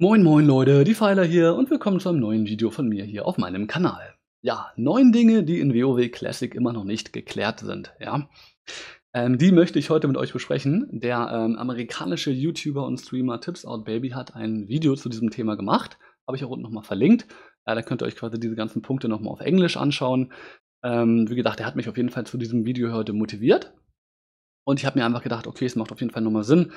Moin moin Leute, die Pfeiler hier und willkommen zu einem neuen Video von mir hier auf meinem Kanal. Ja, neun Dinge, die in WoW Classic immer noch nicht geklärt sind, ja. Ähm, die möchte ich heute mit euch besprechen. Der ähm, amerikanische YouTuber und Streamer Tips Out Baby hat ein Video zu diesem Thema gemacht, habe ich auch unten nochmal verlinkt. Ja, da könnt ihr euch quasi diese ganzen Punkte nochmal auf Englisch anschauen. Ähm, wie gesagt, er hat mich auf jeden Fall zu diesem Video heute motiviert. Und ich habe mir einfach gedacht, okay, es macht auf jeden Fall nochmal Sinn,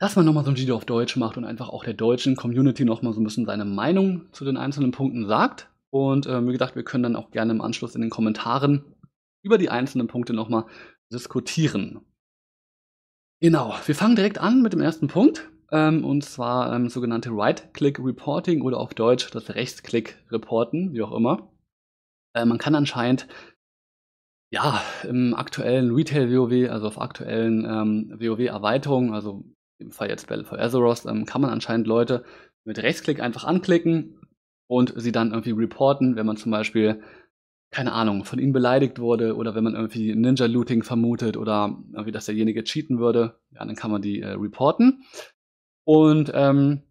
dass man nochmal so ein Video auf Deutsch macht und einfach auch der deutschen Community nochmal so ein bisschen seine Meinung zu den einzelnen Punkten sagt. Und äh, wie gesagt, wir können dann auch gerne im Anschluss in den Kommentaren über die einzelnen Punkte nochmal diskutieren. Genau, wir fangen direkt an mit dem ersten Punkt. Ähm, und zwar ähm, sogenannte Right-Click-Reporting oder auf Deutsch das rechts click reporten wie auch immer. Äh, man kann anscheinend ja, im aktuellen Retail-WoW, also auf aktuellen ähm, WoW-Erweiterungen, also im Fall jetzt Battle for Azeroth, ähm, kann man anscheinend Leute mit Rechtsklick einfach anklicken und sie dann irgendwie reporten, wenn man zum Beispiel, keine Ahnung, von ihnen beleidigt wurde oder wenn man irgendwie Ninja-Looting vermutet oder irgendwie, dass derjenige cheaten würde, ja, dann kann man die äh, reporten. Und ähm,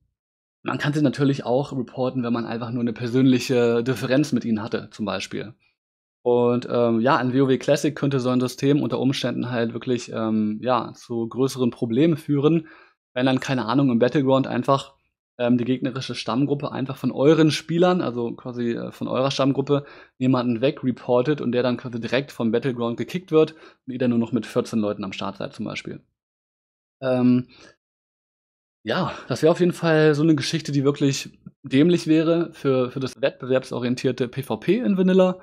man kann sie natürlich auch reporten, wenn man einfach nur eine persönliche Differenz mit ihnen hatte, zum Beispiel. Und ähm, ja, ein WoW Classic könnte so ein System unter Umständen halt wirklich ähm, ja, zu größeren Problemen führen, wenn dann, keine Ahnung, im Battleground einfach ähm, die gegnerische Stammgruppe einfach von euren Spielern, also quasi äh, von eurer Stammgruppe, jemanden wegreportet und der dann quasi direkt vom Battleground gekickt wird und ihr dann nur noch mit 14 Leuten am Start seid zum Beispiel. Ähm, ja, das wäre auf jeden Fall so eine Geschichte, die wirklich dämlich wäre für, für das wettbewerbsorientierte PvP in Vanilla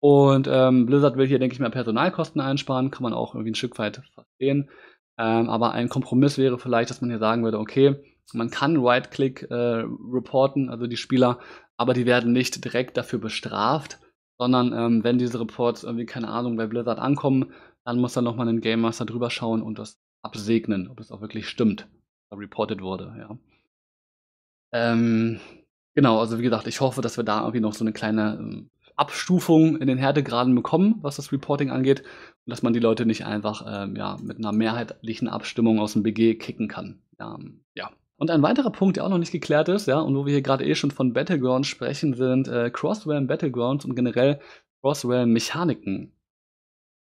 und ähm, Blizzard will hier, denke ich mehr Personalkosten einsparen, kann man auch irgendwie ein Stück weit verstehen. Ähm, aber ein Kompromiss wäre vielleicht, dass man hier sagen würde, okay, man kann Right-Click äh, reporten, also die Spieler, aber die werden nicht direkt dafür bestraft, sondern ähm, wenn diese Reports irgendwie, keine Ahnung, bei Blizzard ankommen, dann muss dann nochmal ein Game Master drüber schauen und das absegnen, ob es auch wirklich stimmt, was reported wurde, ja. Ähm, genau, also wie gesagt, ich hoffe, dass wir da irgendwie noch so eine kleine ähm, Abstufung in den Härtegraden bekommen, was das Reporting angeht, und dass man die Leute nicht einfach ähm, ja, mit einer mehrheitlichen Abstimmung aus dem BG kicken kann. Ähm, ja. Und ein weiterer Punkt, der auch noch nicht geklärt ist, ja, und wo wir hier gerade eh schon von Battlegrounds sprechen, sind äh, Crossrealm Battlegrounds und generell Crossrealm Mechaniken.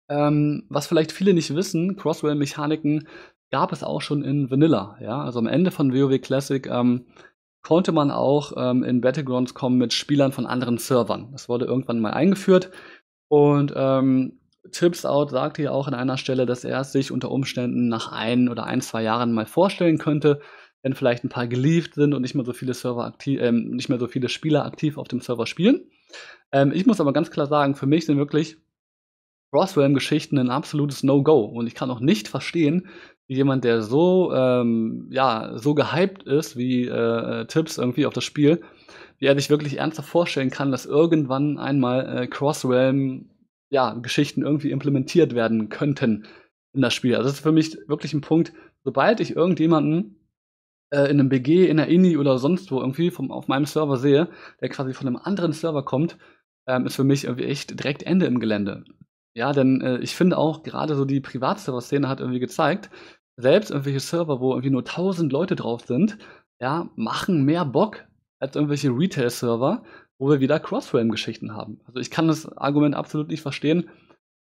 Ähm, was vielleicht viele nicht wissen, Crossrealm Mechaniken gab es auch schon in Vanilla, ja, also am Ende von WoW Classic ähm, konnte man auch ähm, in Battlegrounds kommen mit Spielern von anderen Servern. Das wurde irgendwann mal eingeführt. Und ähm, Trips Out sagte ja auch an einer Stelle, dass er es sich unter Umständen nach ein oder ein, zwei Jahren mal vorstellen könnte, wenn vielleicht ein paar geleaved sind und nicht mehr so viele Server aktiv, ähm, nicht mehr so viele Spieler aktiv auf dem Server spielen. Ähm, ich muss aber ganz klar sagen, für mich sind wirklich Crossrealm-Geschichten ein absolutes No-Go. Und ich kann auch nicht verstehen, jemand, der so, ähm, ja, so gehypt ist wie äh, äh Tipps irgendwie auf das Spiel, wie er sich wirklich ernsthaft vorstellen kann, dass irgendwann einmal äh, Cross-Realm ja, Geschichten irgendwie implementiert werden könnten in das Spiel. Also das ist für mich wirklich ein Punkt, sobald ich irgendjemanden äh, in einem BG, in einer Indie oder sonst wo irgendwie vom, auf meinem Server sehe, der quasi von einem anderen Server kommt, ähm, ist für mich irgendwie echt direkt Ende im Gelände. Ja, denn äh, ich finde auch gerade so die Privatserver-Szene hat irgendwie gezeigt, selbst irgendwelche Server, wo irgendwie nur 1000 Leute drauf sind, ja, machen mehr Bock als irgendwelche Retail-Server, wo wir wieder Cross-Realm-Geschichten haben. Also ich kann das Argument absolut nicht verstehen.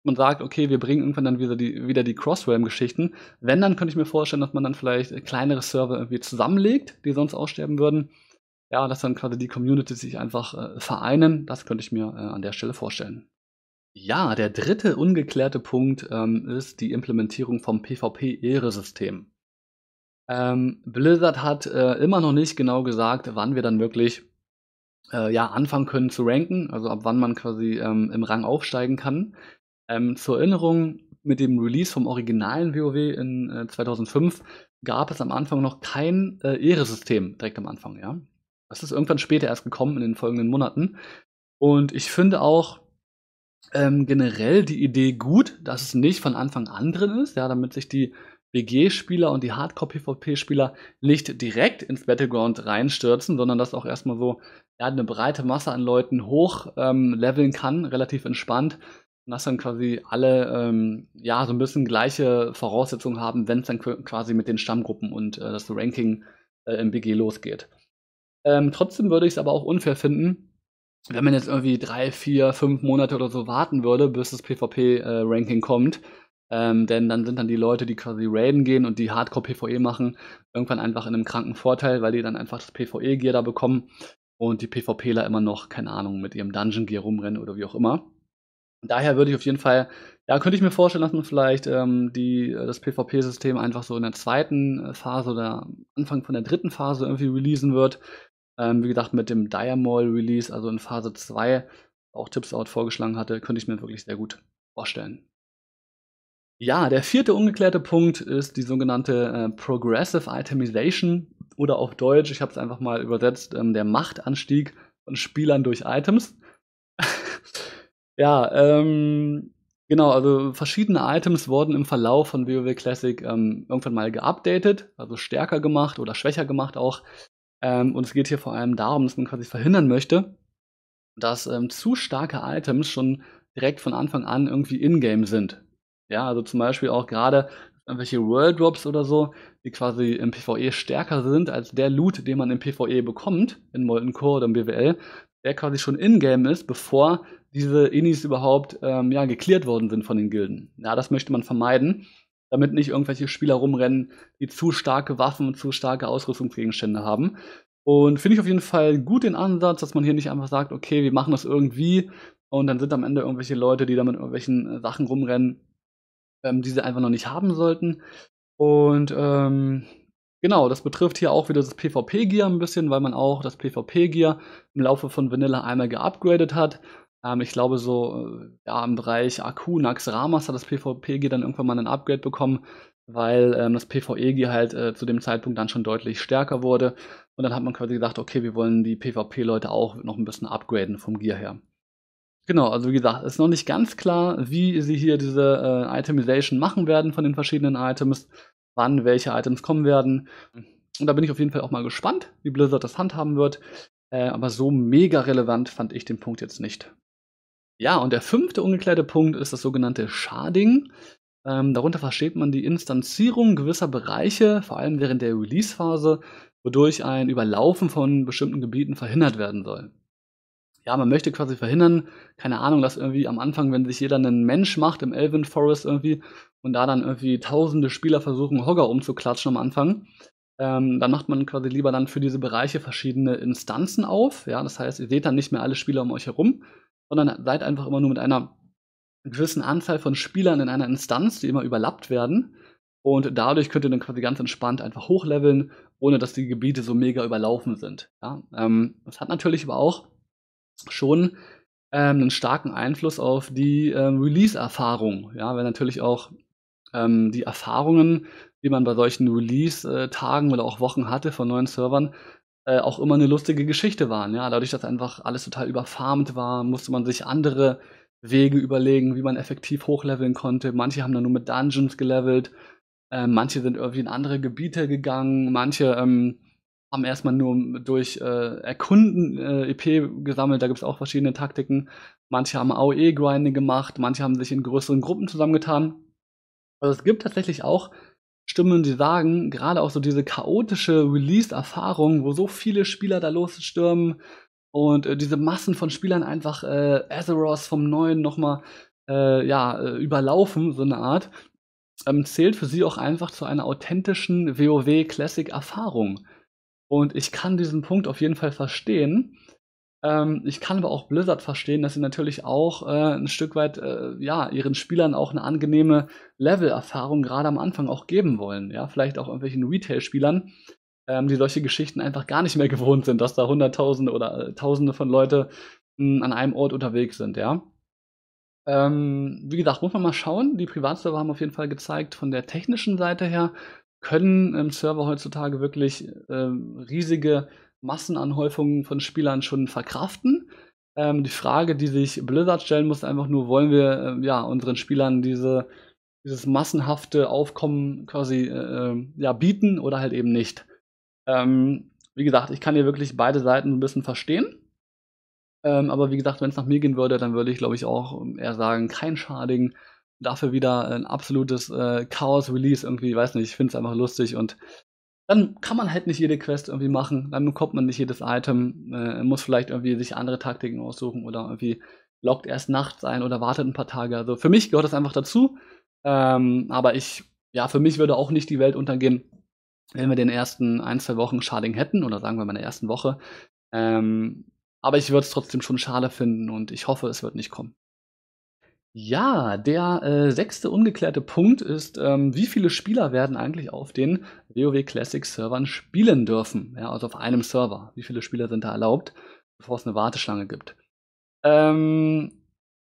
Man sagt, okay, wir bringen irgendwann dann wieder die, wieder die Cross-Realm-Geschichten. Wenn, dann könnte ich mir vorstellen, dass man dann vielleicht kleinere Server irgendwie zusammenlegt, die sonst aussterben würden. Ja, dass dann quasi die Community sich einfach äh, vereinen. Das könnte ich mir äh, an der Stelle vorstellen. Ja, der dritte ungeklärte Punkt ähm, ist die Implementierung vom pvp ehresystem Ähm, Blizzard hat äh, immer noch nicht genau gesagt, wann wir dann wirklich äh, ja, anfangen können zu ranken, also ab wann man quasi ähm, im Rang aufsteigen kann. Ähm, zur Erinnerung, mit dem Release vom originalen WoW in äh, 2005 gab es am Anfang noch kein äh, Ehresystem direkt am Anfang, ja. Das ist irgendwann später erst gekommen in den folgenden Monaten. Und ich finde auch, ähm, generell die Idee gut, dass es nicht von Anfang an drin ist, ja, damit sich die BG-Spieler und die Hardcore-PvP-Spieler nicht direkt ins Battleground reinstürzen, sondern dass auch erstmal so ja, eine breite Masse an Leuten hoch ähm, leveln kann, relativ entspannt. Und dass dann quasi alle ähm, ja so ein bisschen gleiche Voraussetzungen haben, wenn es dann quasi mit den Stammgruppen und äh, das Ranking äh, im BG losgeht. Ähm, trotzdem würde ich es aber auch unfair finden, wenn man jetzt irgendwie drei, vier, fünf Monate oder so warten würde, bis das PvP-Ranking äh, kommt, ähm, denn dann sind dann die Leute, die quasi raiden gehen und die Hardcore-PvE machen, irgendwann einfach in einem kranken Vorteil, weil die dann einfach das PvE-Gear da bekommen und die PvPler immer noch, keine Ahnung, mit ihrem Dungeon-Gear rumrennen oder wie auch immer. Daher würde ich auf jeden Fall, ja, könnte ich mir vorstellen, dass man vielleicht ähm, die, äh, das PvP-System einfach so in der zweiten äh, Phase oder Anfang von der dritten Phase irgendwie releasen wird, ähm, wie gesagt, mit dem Diamol Release, also in Phase 2, auch Tips Out vorgeschlagen hatte, könnte ich mir wirklich sehr gut vorstellen. Ja, der vierte ungeklärte Punkt ist die sogenannte äh, Progressive Itemization oder auf Deutsch, ich habe es einfach mal übersetzt, ähm, der Machtanstieg von Spielern durch Items. ja, ähm, Genau, also verschiedene Items wurden im Verlauf von WoW Classic ähm, irgendwann mal geupdatet, also stärker gemacht oder schwächer gemacht auch. Ähm, und es geht hier vor allem darum, dass man quasi verhindern möchte, dass ähm, zu starke Items schon direkt von Anfang an irgendwie in-game sind. Ja, also zum Beispiel auch gerade irgendwelche World Drops oder so, die quasi im PvE stärker sind als der Loot, den man im PvE bekommt, in Molten Core oder im BWL, der quasi schon in-game ist, bevor diese Inis überhaupt ähm, ja, geklärt worden sind von den Gilden. Ja, das möchte man vermeiden damit nicht irgendwelche Spieler rumrennen, die zu starke Waffen und zu starke Ausrüstungsgegenstände haben. Und finde ich auf jeden Fall gut den Ansatz, dass man hier nicht einfach sagt, okay, wir machen das irgendwie und dann sind am Ende irgendwelche Leute, die da mit irgendwelchen äh, Sachen rumrennen, ähm, die sie einfach noch nicht haben sollten. Und ähm, genau, das betrifft hier auch wieder das PvP-Gear ein bisschen, weil man auch das PvP-Gear im Laufe von Vanilla einmal geupgradet hat ähm, ich glaube, so äh, ja, im Bereich Akku, Nax Ramas hat das PvP-G dann irgendwann mal ein Upgrade bekommen, weil ähm, das PvE-G halt äh, zu dem Zeitpunkt dann schon deutlich stärker wurde. Und dann hat man quasi gedacht, okay, wir wollen die PvP-Leute auch noch ein bisschen upgraden vom Gear her. Genau, also wie gesagt, ist noch nicht ganz klar, wie sie hier diese äh, Itemization machen werden von den verschiedenen Items, wann welche Items kommen werden. Und da bin ich auf jeden Fall auch mal gespannt, wie Blizzard das handhaben wird. Äh, aber so mega relevant fand ich den Punkt jetzt nicht. Ja, und der fünfte ungeklärte Punkt ist das sogenannte Sharding. Ähm, darunter versteht man die Instanzierung gewisser Bereiche, vor allem während der Release-Phase, wodurch ein Überlaufen von bestimmten Gebieten verhindert werden soll. Ja, man möchte quasi verhindern, keine Ahnung, dass irgendwie am Anfang, wenn sich jeder einen Mensch macht im Elven Forest irgendwie und da dann irgendwie tausende Spieler versuchen, Hogger umzuklatschen am Anfang, ähm, dann macht man quasi lieber dann für diese Bereiche verschiedene Instanzen auf. Ja, das heißt, ihr seht dann nicht mehr alle Spieler um euch herum, sondern seid einfach immer nur mit einer gewissen Anzahl von Spielern in einer Instanz, die immer überlappt werden. Und dadurch könnt ihr dann quasi ganz entspannt einfach hochleveln, ohne dass die Gebiete so mega überlaufen sind. Ja, ähm, das hat natürlich aber auch schon ähm, einen starken Einfluss auf die ähm, Release-Erfahrung. Ja, weil natürlich auch ähm, die Erfahrungen, die man bei solchen Release-Tagen äh, oder auch Wochen hatte von neuen Servern, äh, auch immer eine lustige Geschichte waren. Ja, dadurch, dass einfach alles total überfarmt war, musste man sich andere Wege überlegen, wie man effektiv hochleveln konnte. Manche haben dann nur mit Dungeons gelevelt, äh, manche sind irgendwie in andere Gebiete gegangen, manche ähm, haben erstmal nur durch äh, Erkunden äh, EP gesammelt, da gibt es auch verschiedene Taktiken. Manche haben AOE-Grinding gemacht, manche haben sich in größeren Gruppen zusammengetan. Also es gibt tatsächlich auch Stimmen, die sagen, gerade auch so diese chaotische Release-Erfahrung, wo so viele Spieler da losstürmen und äh, diese Massen von Spielern einfach äh, Azeroth vom Neuen nochmal äh, ja, äh, überlaufen, so eine Art, ähm, zählt für sie auch einfach zu einer authentischen WoW-Classic-Erfahrung. Und ich kann diesen Punkt auf jeden Fall verstehen. Ähm, ich kann aber auch Blizzard verstehen, dass sie natürlich auch äh, ein Stück weit äh, ja, ihren Spielern auch eine angenehme Level-Erfahrung gerade am Anfang auch geben wollen. Ja? Vielleicht auch irgendwelchen Retail-Spielern, ähm, die solche Geschichten einfach gar nicht mehr gewohnt sind, dass da Hunderttausende oder äh, Tausende von Leute mh, hm, an einem Ort unterwegs sind, ja. Ähm, wie gesagt, muss man mal schauen. Die Privatserver haben auf jeden Fall gezeigt, von der technischen Seite her können ähm, Server heutzutage wirklich ähm, riesige Massenanhäufungen von Spielern schon verkraften. Ähm, die Frage, die sich Blizzard stellen muss, einfach nur, wollen wir äh, ja, unseren Spielern diese, dieses massenhafte Aufkommen quasi äh, ähm, ja, bieten oder halt eben nicht. Ähm, wie gesagt, ich kann hier wirklich beide Seiten ein bisschen verstehen. Ähm, aber wie gesagt, wenn es nach mir gehen würde, dann würde ich, glaube ich, auch eher sagen, kein Schading. Dafür wieder ein absolutes äh, Chaos-Release irgendwie, weiß nicht, ich finde es einfach lustig und dann kann man halt nicht jede Quest irgendwie machen, dann bekommt man nicht jedes Item, äh, muss vielleicht irgendwie sich andere Taktiken aussuchen oder irgendwie lockt erst nachts ein oder wartet ein paar Tage. Also für mich gehört das einfach dazu. Ähm, aber ich, ja, für mich würde auch nicht die Welt untergehen, wenn wir den ersten ein, zwei Wochen Sharding hätten oder sagen wir mal in der ersten Woche. Ähm, aber ich würde es trotzdem schon schade finden und ich hoffe, es wird nicht kommen. Ja, der äh, sechste ungeklärte Punkt ist, ähm, wie viele Spieler werden eigentlich auf den WoW Classic Servern spielen dürfen? Ja, also auf einem Server. Wie viele Spieler sind da erlaubt, bevor es eine Warteschlange gibt? Ähm,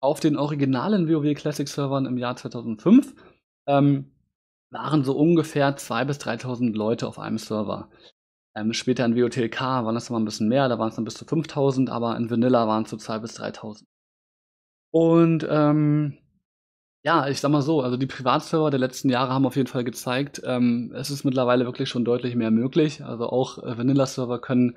auf den originalen WoW Classic Servern im Jahr 2005 ähm, waren so ungefähr 2.000 bis 3.000 Leute auf einem Server. Ähm, später in WOTLK waren das nochmal ein bisschen mehr, da waren es dann bis zu 5.000, aber in Vanilla waren es so 2.000 bis 3.000. Und ähm, ja, ich sag mal so, also die Privatserver der letzten Jahre haben auf jeden Fall gezeigt, ähm, es ist mittlerweile wirklich schon deutlich mehr möglich. Also auch äh, Vanilla-Server können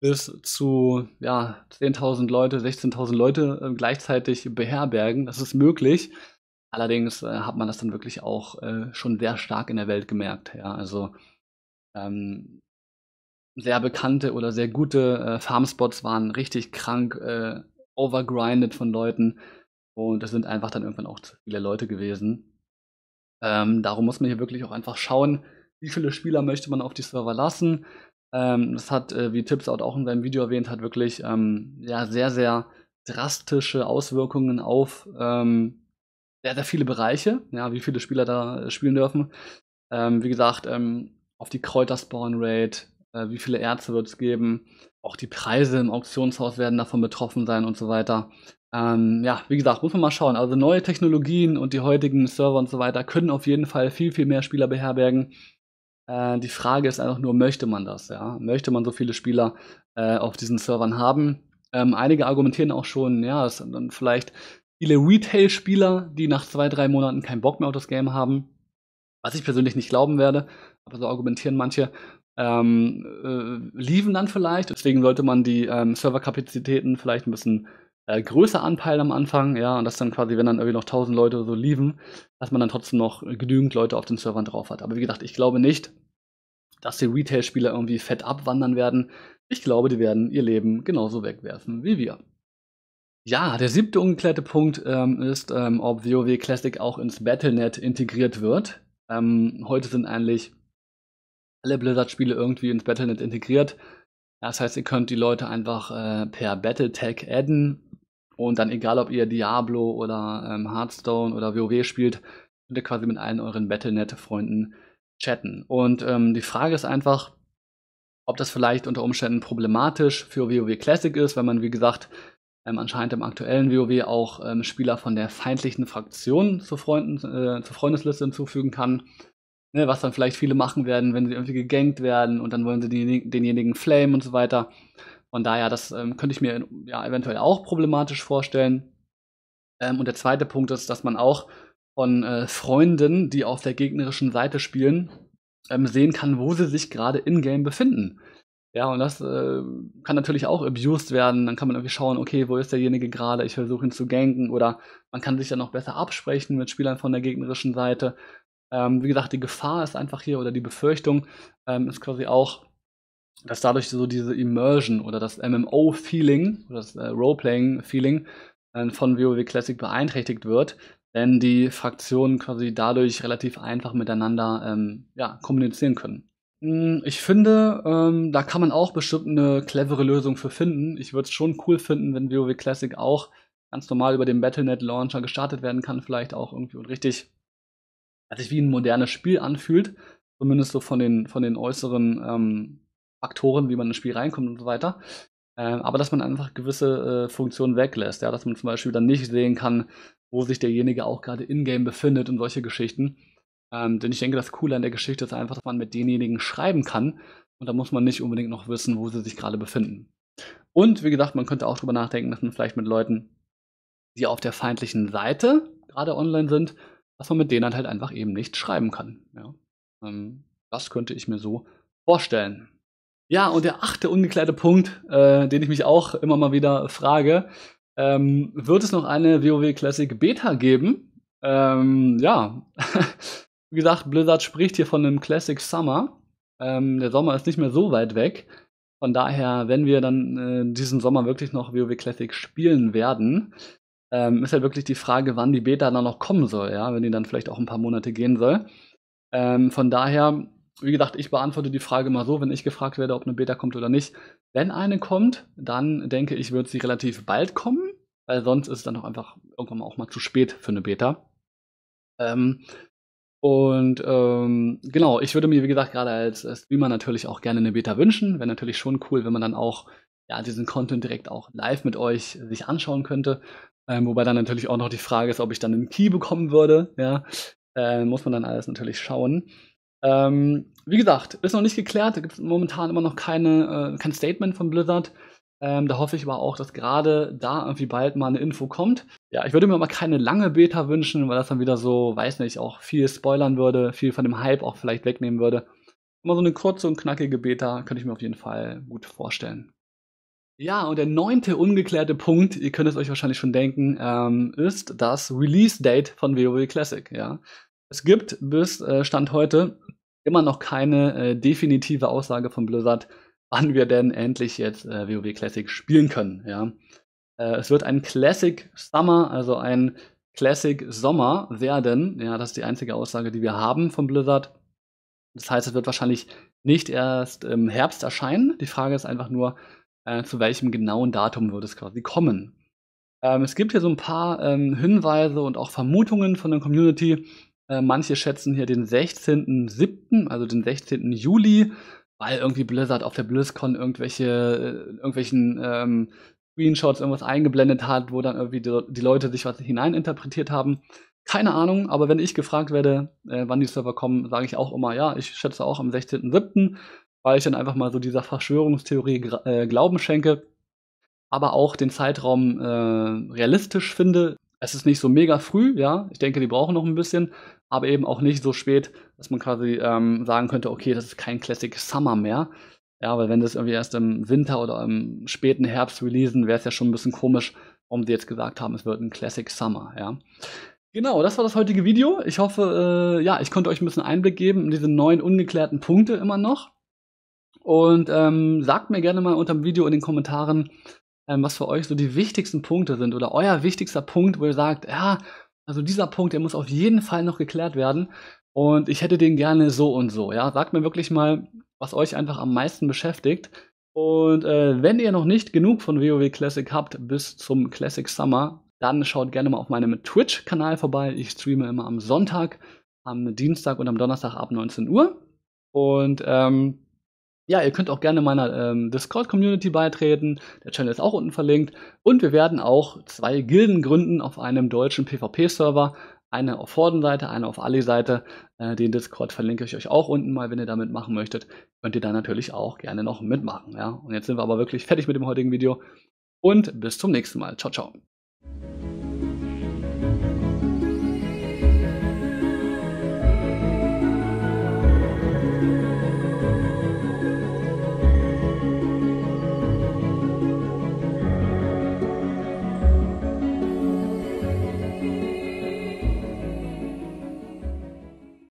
bis zu ja, 10.000 Leute, 16.000 Leute äh, gleichzeitig beherbergen. Das ist möglich. Allerdings äh, hat man das dann wirklich auch äh, schon sehr stark in der Welt gemerkt. Ja? Also ähm, sehr bekannte oder sehr gute äh, Farmspots waren richtig krank Äh, overgrindet von Leuten. Und es sind einfach dann irgendwann auch zu viele Leute gewesen. Ähm, darum muss man hier wirklich auch einfach schauen, wie viele Spieler möchte man auf die Server lassen. Ähm, das hat, äh, wie Tipsout auch in seinem Video erwähnt hat, wirklich ähm, ja, sehr, sehr drastische Auswirkungen auf ähm, sehr, sehr viele Bereiche, ja, wie viele Spieler da äh, spielen dürfen. Ähm, wie gesagt, ähm, auf die Kräuterspawn-Rate, äh, wie viele Ärzte wird es geben, auch die Preise im Auktionshaus werden davon betroffen sein und so weiter. Ähm, ja, wie gesagt, muss man mal schauen. Also neue Technologien und die heutigen Server und so weiter können auf jeden Fall viel, viel mehr Spieler beherbergen. Äh, die Frage ist einfach nur, möchte man das? Ja? Möchte man so viele Spieler äh, auf diesen Servern haben? Ähm, einige argumentieren auch schon, ja, es sind dann vielleicht viele Retail-Spieler, die nach zwei, drei Monaten keinen Bock mehr auf das Game haben. Was ich persönlich nicht glauben werde, aber so argumentieren manche ähm, äh, liefen dann vielleicht. Deswegen sollte man die ähm, Serverkapazitäten vielleicht ein bisschen äh, größer anpeilen am Anfang, ja, und das dann quasi, wenn dann irgendwie noch 1000 Leute so liefen, dass man dann trotzdem noch genügend Leute auf den Servern drauf hat. Aber wie gesagt, ich glaube nicht, dass die Retail-Spieler irgendwie fett abwandern werden. Ich glaube, die werden ihr Leben genauso wegwerfen wie wir. Ja, der siebte ungeklärte Punkt ähm, ist, ähm, ob WoW Classic auch ins Battlenet integriert wird. Ähm, heute sind eigentlich alle Blizzard-Spiele irgendwie ins Battlenet integriert. Das heißt, ihr könnt die Leute einfach äh, per Battle-Tag adden und dann egal, ob ihr Diablo oder ähm, Hearthstone oder WoW spielt, könnt ihr quasi mit allen euren Battlenet-Freunden chatten. Und ähm, die Frage ist einfach, ob das vielleicht unter Umständen problematisch für WoW Classic ist, wenn man, wie gesagt, ähm, anscheinend im aktuellen WoW auch ähm, Spieler von der feindlichen Fraktion zu Freunden, äh, zur Freundesliste hinzufügen kann ne, was dann vielleicht viele machen werden, wenn sie irgendwie gegankt werden und dann wollen sie den, denjenigen flamen und so weiter. Von daher, das ähm, könnte ich mir ja eventuell auch problematisch vorstellen. Ähm, und der zweite Punkt ist, dass man auch von äh, Freunden, die auf der gegnerischen Seite spielen, ähm, sehen kann, wo sie sich gerade in-game befinden. Ja, und das äh, kann natürlich auch abused werden. Dann kann man irgendwie schauen, okay, wo ist derjenige gerade? Ich versuche ihn zu ganken. Oder man kann sich dann noch besser absprechen mit Spielern von der gegnerischen Seite. Ähm, wie gesagt, die Gefahr ist einfach hier oder die Befürchtung ähm, ist quasi auch, dass dadurch so diese Immersion oder das MMO-Feeling oder das äh, Roleplaying-Feeling äh, von WoW Classic beeinträchtigt wird, denn die Fraktionen quasi dadurch relativ einfach miteinander ähm, ja, kommunizieren können. Hm, ich finde, ähm, da kann man auch bestimmt eine clevere Lösung für finden. Ich würde es schon cool finden, wenn WoW Classic auch ganz normal über den Battlenet Launcher gestartet werden kann, vielleicht auch irgendwie und richtig dass sich wie ein modernes Spiel anfühlt, zumindest so von den, von den äußeren ähm, Faktoren, wie man ins Spiel reinkommt und so weiter. Ähm, aber dass man einfach gewisse äh, Funktionen weglässt, ja, dass man zum Beispiel dann nicht sehen kann, wo sich derjenige auch gerade in-game befindet und solche Geschichten. Ähm, denn ich denke, das Coole an der Geschichte ist einfach, dass man mit denjenigen schreiben kann und da muss man nicht unbedingt noch wissen, wo sie sich gerade befinden. Und wie gesagt, man könnte auch darüber nachdenken, dass man vielleicht mit Leuten, die auf der feindlichen Seite gerade online sind, dass man mit denen halt einfach eben nicht schreiben kann. Ja. Ähm, das könnte ich mir so vorstellen. Ja, und der achte ungeklärte Punkt, äh, den ich mich auch immer mal wieder frage, ähm, wird es noch eine WoW Classic Beta geben? Ähm, ja, wie gesagt, Blizzard spricht hier von einem Classic Summer. Ähm, der Sommer ist nicht mehr so weit weg. Von daher, wenn wir dann äh, diesen Sommer wirklich noch WoW Classic spielen werden, ähm, ist halt wirklich die Frage, wann die Beta dann noch kommen soll, ja, wenn die dann vielleicht auch ein paar Monate gehen soll. Ähm, von daher, wie gesagt, ich beantworte die Frage mal so, wenn ich gefragt werde, ob eine Beta kommt oder nicht. Wenn eine kommt, dann denke ich, wird sie relativ bald kommen, weil sonst ist es dann auch einfach irgendwann auch mal zu spät für eine Beta. Ähm, und ähm, genau, ich würde mir, wie gesagt, gerade als Streamer natürlich auch gerne eine Beta wünschen. Wäre natürlich schon cool, wenn man dann auch ja, diesen Content direkt auch live mit euch sich anschauen könnte. Ähm, wobei dann natürlich auch noch die Frage ist, ob ich dann einen Key bekommen würde. Ja, äh, muss man dann alles natürlich schauen. Ähm, wie gesagt, ist noch nicht geklärt. Da gibt es momentan immer noch keine, äh, kein Statement von Blizzard. Ähm, da hoffe ich aber auch, dass gerade da irgendwie bald mal eine Info kommt. Ja, ich würde mir aber keine lange Beta wünschen, weil das dann wieder so, weiß nicht, auch viel spoilern würde, viel von dem Hype auch vielleicht wegnehmen würde. Immer so eine kurze und knackige Beta könnte ich mir auf jeden Fall gut vorstellen. Ja, und der neunte ungeklärte Punkt, ihr könnt es euch wahrscheinlich schon denken, ähm, ist das Release-Date von WoW e Classic. Ja. Es gibt bis äh, Stand heute immer noch keine äh, definitive Aussage von Blizzard, wann wir denn endlich jetzt äh, WoW e Classic spielen können. Ja. Äh, es wird ein Classic Summer, also ein Classic Sommer werden. Ja, das ist die einzige Aussage, die wir haben von Blizzard. Das heißt, es wird wahrscheinlich nicht erst im Herbst erscheinen. Die Frage ist einfach nur, äh, zu welchem genauen Datum wird es quasi kommen. Ähm, es gibt hier so ein paar ähm, Hinweise und auch Vermutungen von der Community. Äh, manche schätzen hier den 16.07., also den 16. Juli, weil irgendwie Blizzard auf der BlizzCon irgendwelche, äh, irgendwelchen ähm, Screenshots irgendwas eingeblendet hat, wo dann irgendwie die, die, Leute sich was hineininterpretiert haben. Keine Ahnung, aber wenn ich gefragt werde, äh, wann die Server kommen, sage ich auch immer, ja, ich schätze auch am 16.07 weil ich dann einfach mal so dieser Verschwörungstheorie äh, Glauben schenke, aber auch den Zeitraum äh, realistisch finde. Es ist nicht so mega früh, ja. Ich denke, die brauchen noch ein bisschen, aber eben auch nicht so spät, dass man quasi ähm, sagen könnte, okay, das ist kein Classic Summer mehr. Ja, weil wenn das irgendwie erst im Winter oder im späten Herbst releasen, wäre es ja schon ein bisschen komisch, warum sie jetzt gesagt haben, es wird ein Classic Summer, ja. Genau, das war das heutige Video. Ich hoffe, äh, ja, ich konnte euch ein bisschen Einblick geben in diese neun ungeklärten Punkte immer noch. Und ähm, sagt mir gerne mal unter dem Video in den Kommentaren, ähm, was für euch so die wichtigsten Punkte sind oder euer wichtigster Punkt, wo ihr sagt, ja, also dieser Punkt, der muss auf jeden Fall noch geklärt werden und ich hätte den gerne so und so. Ja, sagt mir wirklich mal, was euch einfach am meisten beschäftigt. Und äh, wenn ihr noch nicht genug von WoW Classic habt bis zum Classic Summer, dann schaut gerne mal auf meinem Twitch-Kanal vorbei. Ich streame immer am Sonntag, am Dienstag und am Donnerstag ab 19 Uhr. Und ähm, ja, ihr könnt auch gerne meiner ähm, Discord-Community beitreten. Der Channel ist auch unten verlinkt. Und wir werden auch zwei Gilden gründen auf einem deutschen PvP-Server. Eine auf Horden-Seite, eine auf Ali-Seite. Äh, den Discord verlinke ich euch auch unten mal, wenn ihr da mitmachen möchtet. Könnt ihr da natürlich auch gerne noch mitmachen. Ja? Und jetzt sind wir aber wirklich fertig mit dem heutigen Video. Und bis zum nächsten Mal. Ciao, ciao.